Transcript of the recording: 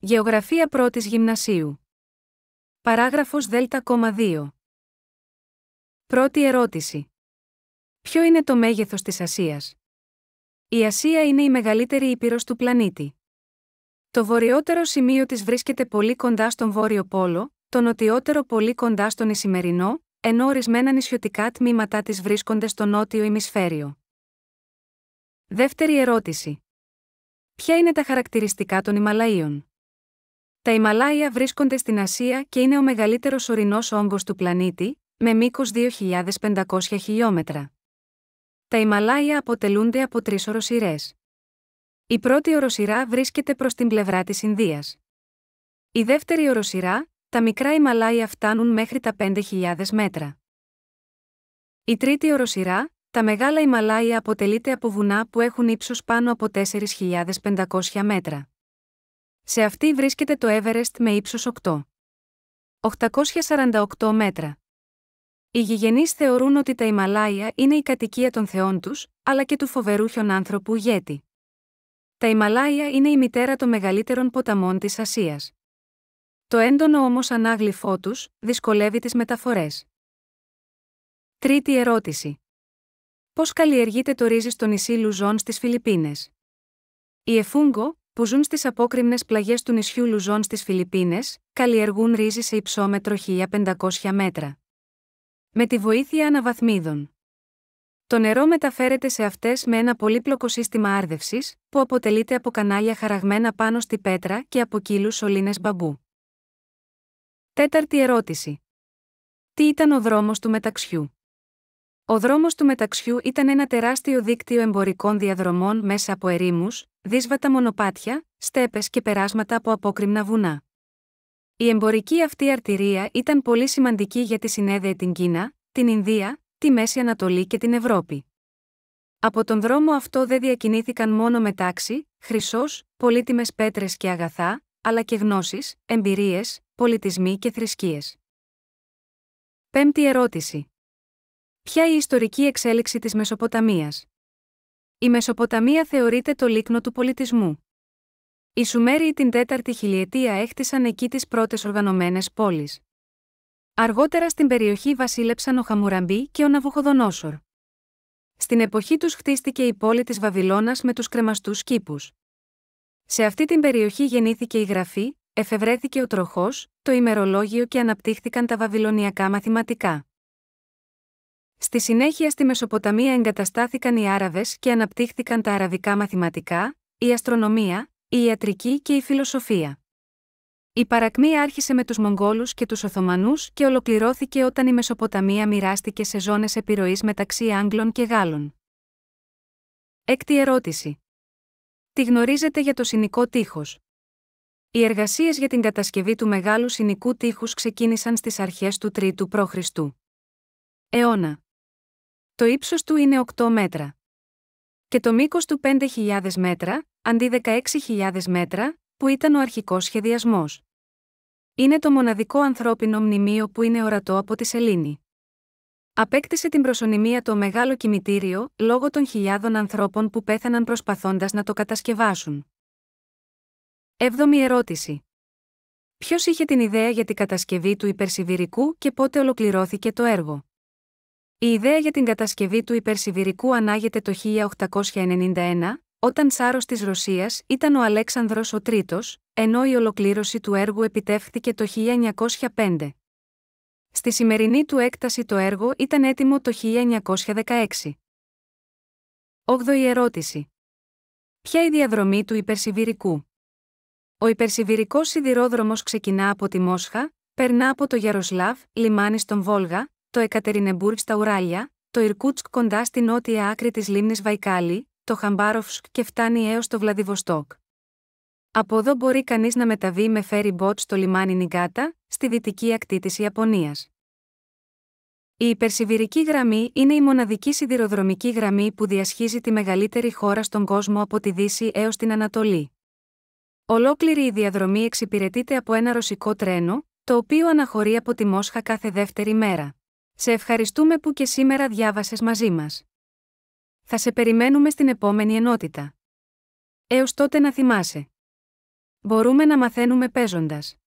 Γεωγραφία πρώτης γυμνασίου. Παράγραφος 2. Πρώτη ερώτηση. Ποιο είναι το μέγεθος της Ασίας? Η Ασία είναι η μεγαλύτερη ήπειρος του πλανήτη. Το βορειότερο σημείο της βρίσκεται πολύ κοντά στον Βόρειο Πόλο, το νοτιότερο πολύ κοντά στον Ισημερινό, ενώ ορισμένα νησιωτικά τμήματά της βρίσκονται στο νότιο ημισφαίριο. Δεύτερη ερώτηση. Ποια είναι τα χαρακτηριστικά των Ιμαλαίων? Τα Ιμαλάια βρίσκονται στην Ασία και είναι ο μεγαλύτερος ορεινός όγκος του πλανήτη, με μήκος 2.500 χιλιόμετρα. Τα Ιμαλάια αποτελούνται από τρεις οροσυρές. Η πρώτη οροσυρά βρίσκεται προς την πλευρά της Ινδίας. Η δεύτερη οροσυρά, τα μικρά Ιμαλάια φτάνουν μέχρι τα 5.000 μέτρα. Η τρίτη οροσυρά, τα μεγάλα Ιμαλάια αποτελείται από βουνά που έχουν ύψος πάνω από 4.500 μέτρα. Σε αυτή βρίσκεται το Everest με ύψος 8. 848 μέτρα. Οι γηγενείς θεωρούν ότι τα Ιμαλάια είναι η κατοικία των θεών τους, αλλά και του φοβερού άνθρωπου γέτη. Τα Ιμαλάια είναι η μητέρα των μεγαλύτερων ποταμών της Ασίας. Το έντονο όμως ανάγλυφό τους δυσκολεύει τις μεταφορές. Τρίτη ερώτηση. Πώς καλλιεργείται το ρύζι στο νησί Λουζόν στις Φιλιππίνες. Η Εφούγκο, που ζουν στις απόκριμνες πλαγιές του νησιού Λουζόν στις Φιλιππίνες, καλλιεργούν ρύζι σε υψόμετρο 1500 μέτρα. Με τη βοήθεια αναβαθμίδων. Το νερό μεταφέρεται σε αυτές με ένα πολύπλοκο σύστημα άρδευσης, που αποτελείται από κανάλια χαραγμένα πάνω στη πέτρα και από κύλους σωλήνες μπαμπού. Τέταρτη ερώτηση. Τι ήταν ο δρόμος του μεταξιού. Ο δρόμος του μεταξιού ήταν ένα τεράστιο δίκτυο εμπορικών διαδρομών μέσα από ερήμους, δύσβατα μονοπάτια, στέπες και περάσματα από απόκρημνα βουνά. Η εμπορική αυτή αρτηρία ήταν πολύ σημαντική για τη συνέδεε την Κίνα, την Ινδία, τη Μέση Ανατολή και την Ευρώπη. Από τον δρόμο αυτό δεν διακινήθηκαν μόνο μετάξι, χρυσός, πολύτιμες πέτρες και αγαθά, αλλά και γνώσεις, εμπειρίες, πολιτισμοί και θρησκείες. Πέμπτη ερώτηση. Ποια η ιστορική εξέλιξη της Μεσοποταμίας. Η Μεσοποταμία θεωρείται το λίκνο του πολιτισμού. Οι Σουμέροι την 4η χιλιετία έχτισαν εκεί τις πρώτες οργανωμένες πόλεις. Αργότερα στην περιοχή βασίλεψαν ο Χαμουραμπή και ο Ναβουχοδονόσορ. Στην εποχή τους χτίστηκε η πόλη της Βαβυλώνας με τους κρεμαστούς κήπους. Σε αυτή την περιοχή γεννήθηκε η γραφή, εφευρέθηκε ο τροχός, το ημερολόγιο και αναπτύχθηκαν τα βαβυλωνιακά μαθηματικά. Στη συνέχεια στη Μεσοποταμία εγκαταστάθηκαν οι Άραβες και αναπτύχθηκαν τα αραβικά μαθηματικά, η αστρονομία, η ιατρική και η φιλοσοφία. Η παρακμή άρχισε με τους Μογγόλους και τους Οθωμανούς και ολοκληρώθηκε όταν η Μεσοποταμία μοιράστηκε σε ζώνες επιρροής μεταξύ Άγγλων και Γάλλων. Έκτη ερώτηση. Τι γνωρίζετε για το Συνικό τείχος. Οι εργασίες για την κατασκευή του μεγάλου Συνικού τείχους ξεκίνησαν στις αρχές του 3ου π.Χ. αιώνα. Το ύψος του είναι 8 μέτρα. Και το μήκος του 5.000 μέτρα, αντί 16.000 μέτρα, που ήταν ο αρχικός σχεδιασμός. Είναι το μοναδικό ανθρώπινο μνημείο που είναι ορατό από τη σελήνη. Απέκτησε την προσωνυμία το μεγάλο κημητήριο, λόγω των χιλιάδων ανθρώπων που πέθαναν προσπαθώντας να το κατασκευασουν Εβδομη ερώτηση. Ποιος είχε την ιδέα για την κατασκευή του υπερσιβηρικού και πότε ολοκληρώθηκε το έργο. Η ιδέα για την κατασκευή του υπερσιβηρικού ανάγεται το 1891, όταν Σάρος της Ρωσίας ήταν ο Αλέξανδρος ο τρίτος, ενώ η ολοκλήρωση του έργου επιτεύχθηκε το 1905. Στη σημερινή του έκταση το έργο ήταν έτοιμο το 1916. 8η ερώτηση. Ποια η διαδρομή του υπερσιβηρικού. Ο υπερσιβηρικός σιδηρόδρομος ξεκινά από τη Μόσχα, περνά από το Γιαροσλάβ, λιμάνι στον Βόλγα, στο Εκατερινεμπούργκ στα Ουράλια, το Ιρκούτσκ κοντά στη νότια άκρη της λίμνης Βαϊκάλη, το Χαμπάροφσκ και φτάνει έως το Βλαδιβοστόκ. Από εδώ μπορεί κανείς να μεταβεί με ferry boat στο λιμάνι Νιγκάτα, στη δυτική ακτή της Ιαπωνίας. Η υπερσιβηρική γραμμή είναι η μοναδική σιδηροδρομική γραμμή που διασχίζει τη μεγαλύτερη χώρα στον κόσμο από τη Δύση έως την Ανατολή. Ολόκληρη η διαδρομή εξυπηρετείται από ένα ρωσικό τρένο, το οποίο αναχωρεί από τη Μόσχα κάθε δεύτερη μέρα. Σε ευχαριστούμε που και σήμερα διάβασες μαζί μας. Θα σε περιμένουμε στην επόμενη ενότητα. Έως τότε να θυμάσαι. Μπορούμε να μαθαίνουμε παίζοντας.